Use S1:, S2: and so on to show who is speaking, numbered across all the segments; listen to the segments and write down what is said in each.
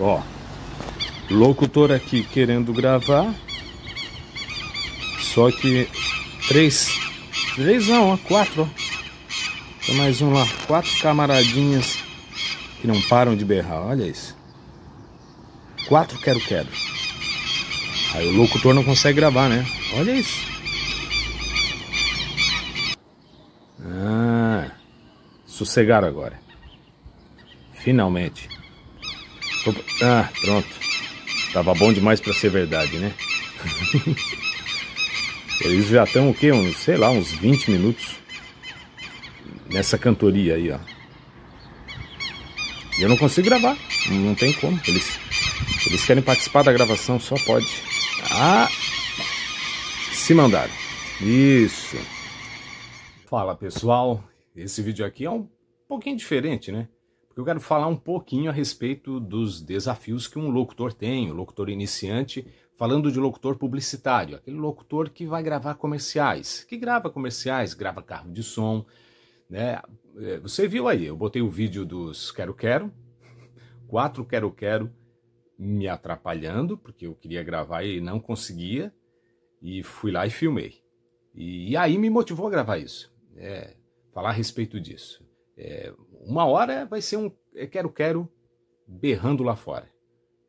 S1: Ó, locutor aqui querendo gravar, só que três, três não, ó, quatro, ó. Tem mais um lá, quatro camaradinhas que não param de berrar, olha isso. Quatro quero-quero. Aí o locutor não consegue gravar, né? Olha isso. Ah, sossegaram agora. Finalmente. Ah, pronto. Tava bom demais para ser verdade, né? Eles já estão o quê? Uns, sei lá, uns 20 minutos nessa cantoria aí, ó. E eu não consigo gravar, não tem como. Eles, eles querem participar da gravação, só pode. Ah, se mandaram. Isso. Fala pessoal, esse vídeo aqui é um pouquinho diferente, né? Eu quero falar um pouquinho a respeito dos desafios que um locutor tem, o locutor iniciante, falando de locutor publicitário, aquele locutor que vai gravar comerciais, que grava comerciais, grava carro de som, né? É, você viu aí, eu botei o vídeo dos Quero Quero, quatro Quero Quero me atrapalhando, porque eu queria gravar e não conseguia, e fui lá e filmei. E aí me motivou a gravar isso, é, falar a respeito disso. É, uma hora vai ser um quero-quero é, berrando lá fora.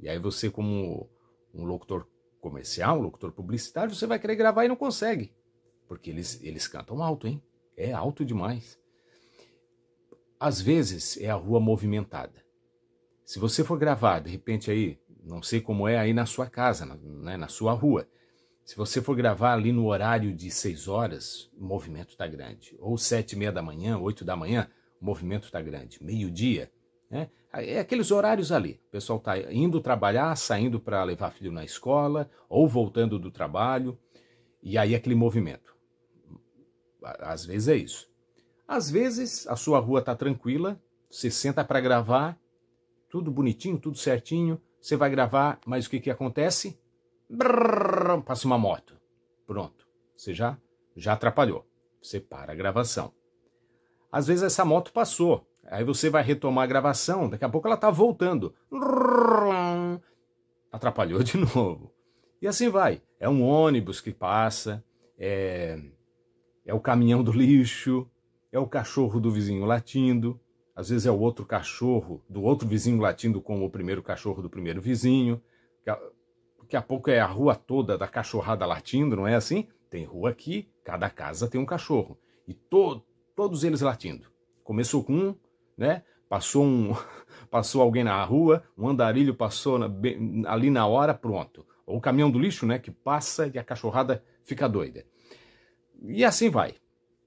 S1: E aí você, como um locutor comercial, um locutor publicitário, você vai querer gravar e não consegue. Porque eles, eles cantam alto, hein? É alto demais. Às vezes é a rua movimentada. Se você for gravar, de repente aí, não sei como é aí na sua casa, na, né, na sua rua, se você for gravar ali no horário de 6 horas, o movimento está grande. Ou sete e meia da manhã, oito da manhã, o movimento está grande. Meio-dia, né? é aqueles horários ali. O pessoal está indo trabalhar, saindo para levar filho na escola ou voltando do trabalho, e aí aquele movimento. Às vezes é isso. Às vezes a sua rua está tranquila, você senta para gravar, tudo bonitinho, tudo certinho, você vai gravar, mas o que, que acontece? Brrr, passa uma moto. Pronto, você já, já atrapalhou. Você para a gravação. Às vezes essa moto passou, aí você vai retomar a gravação, daqui a pouco ela está voltando. Atrapalhou de novo. E assim vai. É um ônibus que passa, é, é o caminhão do lixo, é o cachorro do vizinho latindo, às vezes é o outro cachorro do outro vizinho latindo com o primeiro cachorro do primeiro vizinho. Daqui a pouco é a rua toda da cachorrada latindo, não é assim? Tem rua aqui, cada casa tem um cachorro. E todo todos eles latindo. Começou com um, né? Passou um, passou alguém na rua, um andarilho passou na, ali na hora, pronto. Ou o caminhão do lixo, né? Que passa e a cachorrada fica doida. E assim vai.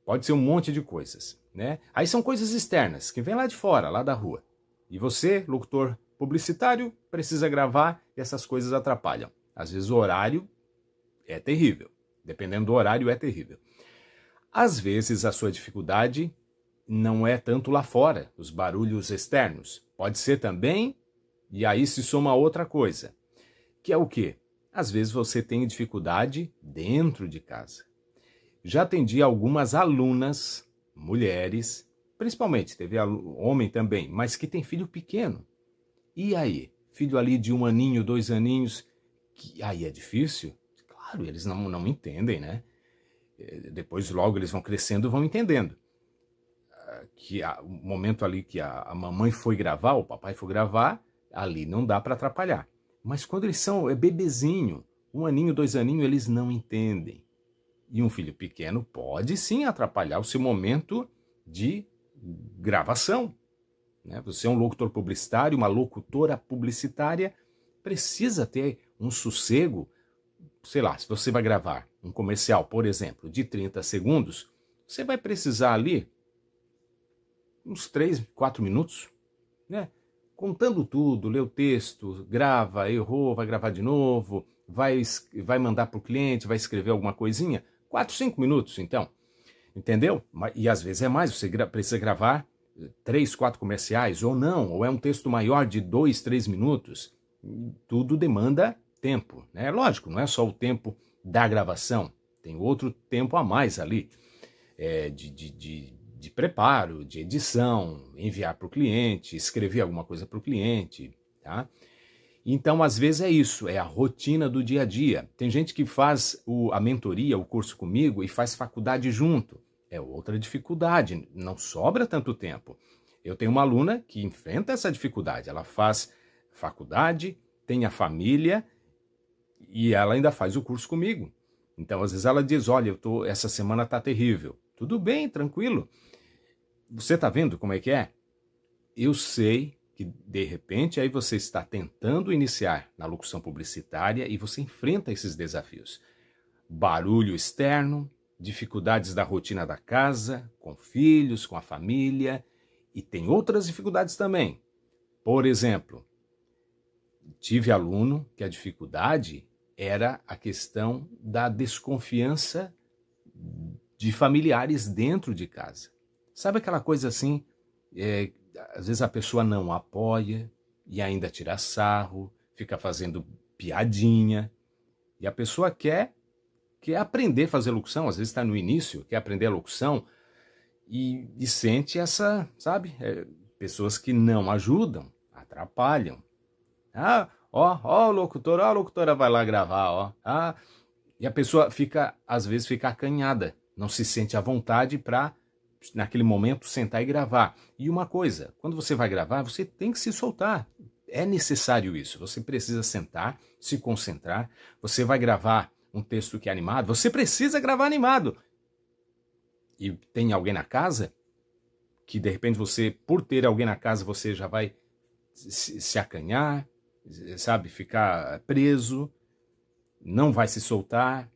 S1: Pode ser um monte de coisas, né? Aí são coisas externas, que vem lá de fora, lá da rua. E você, locutor publicitário, precisa gravar e essas coisas atrapalham. Às vezes o horário é terrível. Dependendo do horário, é terrível. Às vezes a sua dificuldade não é tanto lá fora, os barulhos externos. Pode ser também, e aí se soma outra coisa, que é o quê? Às vezes você tem dificuldade dentro de casa. Já atendi algumas alunas, mulheres, principalmente, teve homem também, mas que tem filho pequeno. E aí? Filho ali de um aninho, dois aninhos, que aí é difícil? Claro, eles não, não entendem, né? Eh, depois logo eles vão crescendo e vão entendendo ah, que o momento ali que a, a, mamãe foi gravar, o papai foi gravar, ali não dá para atrapalhar. Mas quando eles são é bebezinho, um aninho, dois aninhos, eles não entendem. E um filho pequeno pode sim atrapalhar o seu momento de gravação. Né? Você é um locutor publicitário, uma locutora publicitária, precisa ter um sossego sei lá, se você vai gravar um comercial, por exemplo, de 30 segundos, você vai precisar ali uns 3, 4 minutos, né? Contando tudo, lê o texto, grava, errou, vai gravar de novo, vai, vai mandar para o cliente, vai escrever alguma coisinha. 4, 5 minutos, então. Entendeu? E às vezes é mais, você gra precisa gravar eh, três, quatro comerciais, ou não, ou é um texto maior de dois, três minutos. Hum, tudo demanda tempo. É né? lógico, não é só o tempo da gravação, tem outro tempo a mais ali é, de, de, de, de, preparo, de edição, enviar para o cliente, escrever alguma coisa para o cliente, tá? Então, às vezes é isso, é a rotina do dia a dia. Tem gente que faz o, a mentoria, o curso comigo e faz faculdade junto. É outra dificuldade, não sobra tanto tempo. Eu tenho uma aluna que enfrenta essa dificuldade. Ela faz faculdade, tem a família e ela ainda faz o curso comigo. Então, às vezes ela diz: Olha, eu tô, essa semana tá terrível. Tudo bem, tranquilo. Você tá vendo como é que é? Eu sei que de repente aí você está tentando iniciar na locução publicitária e você enfrenta esses desafios. Barulho externo, dificuldades da rotina da casa, com filhos, com a família e tem outras dificuldades também. Por exemplo, tive aluno que a dificuldade era a questão da desconfiança de familiares dentro de casa. Sabe aquela coisa assim? É, às vezes a pessoa não apoia e ainda tira sarro, fica fazendo piadinha. E a pessoa quer, quer aprender a fazer locução, às vezes está no início, quer aprender a locução e, e sente essa, sabe? É, pessoas que não ajudam, atrapalham. Ah, Ó, ó o locutor, ó a locutora vai lá gravar, ó. Ah, e a pessoa fica, às vezes, fica acanhada, não se sente à vontade para, naquele momento, sentar e gravar. E uma coisa, quando você vai gravar, você tem que se soltar. É necessário isso. Você precisa sentar, se concentrar. Você vai gravar um texto que é animado, você precisa gravar animado. E tem alguém na casa que de repente você, por ter alguém na casa, você já vai se, se acanhar, sabe, ficar preso, não vai se soltar,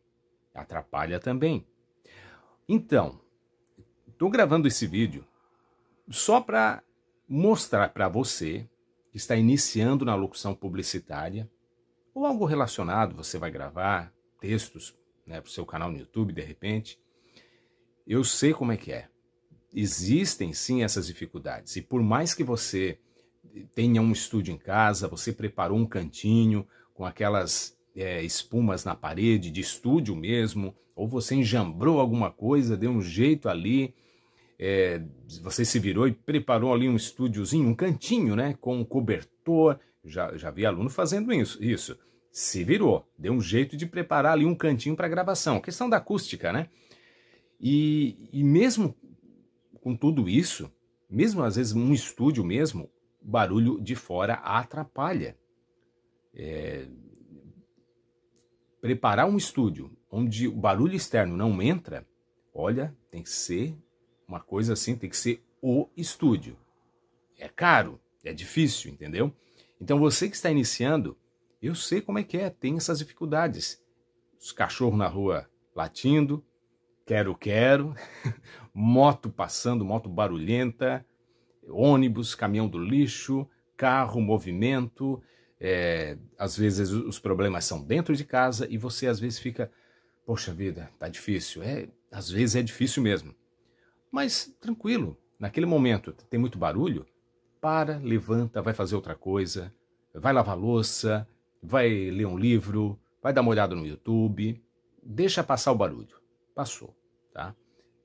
S1: atrapalha também. Então, estou gravando esse vídeo só para mostrar para você que está iniciando na locução publicitária ou algo relacionado, você vai gravar textos né, para o seu canal no YouTube de repente. Eu sei como é que é. Existem sim essas dificuldades, e por mais que você tenha um estúdio em casa, você preparou um cantinho com aquelas é, espumas na parede, de estúdio mesmo, ou você enjambrou alguma coisa, deu um jeito ali, é, você se virou e preparou ali um estúdiozinho, um cantinho, né, com um cobertor, já, já vi aluno fazendo isso, isso, se virou, deu um jeito de preparar ali um cantinho para gravação, questão da acústica, né, e, e mesmo com tudo isso, mesmo às vezes um estúdio mesmo, barulho de fora atrapalha. É... Preparar um estúdio onde o barulho externo não entra, olha, tem que ser uma coisa assim, tem que ser o estúdio. É caro, é difícil, entendeu? Então você que está iniciando, eu sei como é que é, tem essas dificuldades. Os cachorros na rua latindo, quero, quero, moto passando, moto barulhenta, ônibus, caminhão do lixo, carro, movimento. É, às vezes os problemas são dentro de casa e você às vezes fica, poxa vida, tá difícil. É, às vezes é difícil mesmo. Mas tranquilo, naquele momento tem muito barulho, para, levanta, vai fazer outra coisa, vai lavar louça, vai ler um livro, vai dar uma olhada no YouTube, deixa passar o barulho. Passou, tá?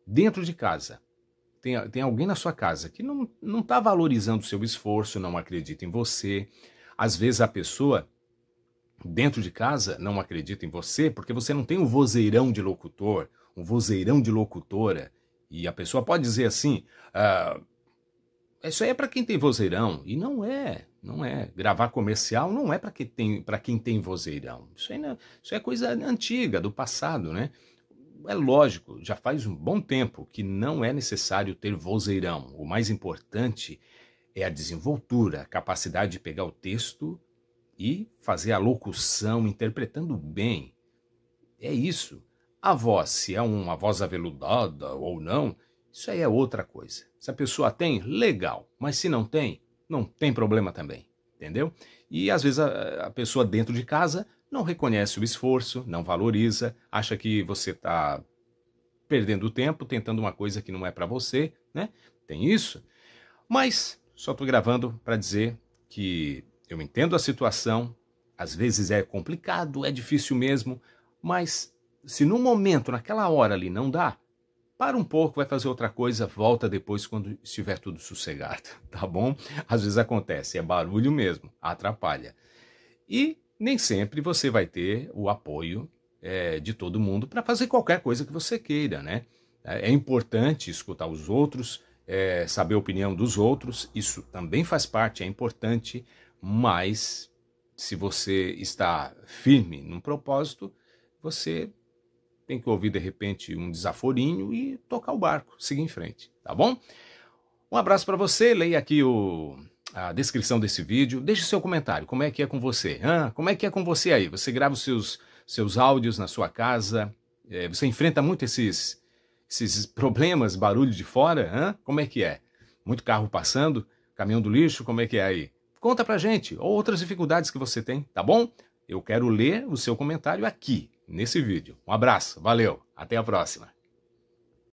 S1: Dentro de casa, tem, tem alguém na sua casa que não está valorizando o seu esforço, não acredita em você. Às vezes a pessoa dentro de casa não acredita em você porque você não tem um vozeirão de locutor, um vozeirão de locutora. E a pessoa pode dizer assim: ah, isso aí é para quem tem vozeirão. E não é, não é. Gravar comercial não é para quem, tem, quem tem vozeirão. Isso, aí não, é, isso é coisa antiga, do passado, né? é lógico, já faz um bom tempo que não é necessário ter vozeirão. O mais importante é a desenvoltura, a capacidade de pegar o texto e fazer a locução, interpretando bem. É isso. A voz, se é uma voz aveludada ou não, isso aí é outra coisa. Se a pessoa tem, legal. Mas se não tem, não tem problema também. Entendeu? E às vezes a, a pessoa dentro de casa não reconhece o esforço, não valoriza, acha que você está perdendo tempo tentando uma coisa que não é para você, né? Tem isso. Mas só estou gravando para dizer que eu entendo a situação, às vezes é complicado, é difícil mesmo, mas se no momento, naquela hora ali não dá, para um pouco, vai fazer outra coisa, volta depois quando estiver tudo sossegado, tá bom? Às vezes acontece, é barulho mesmo, atrapalha. E nem sempre você vai ter o apoio é, de todo mundo para fazer qualquer coisa que você queira, né? É, é importante escutar os outros, é, saber a opinião dos outros, isso também faz parte, é importante, mas se você está firme num propósito, você tem que ouvir de repente um desaforinho e tocar o barco, seguir em frente, tá bom? Um abraço para você, leia aqui o a descrição desse vídeo. Deixe seu comentário. Como é que é com você? Ah, como é que é com você aí? Você grava os seus, seus áudios na sua casa? É, você enfrenta muito esses, esses problemas, barulho de fora? Ah, como é que é? Muito carro passando? Caminhão do lixo? Como é que é aí? Conta pra gente. Ou outras dificuldades que você tem, tá bom? Eu quero ler o seu comentário aqui, nesse vídeo. Um abraço, valeu, até a próxima.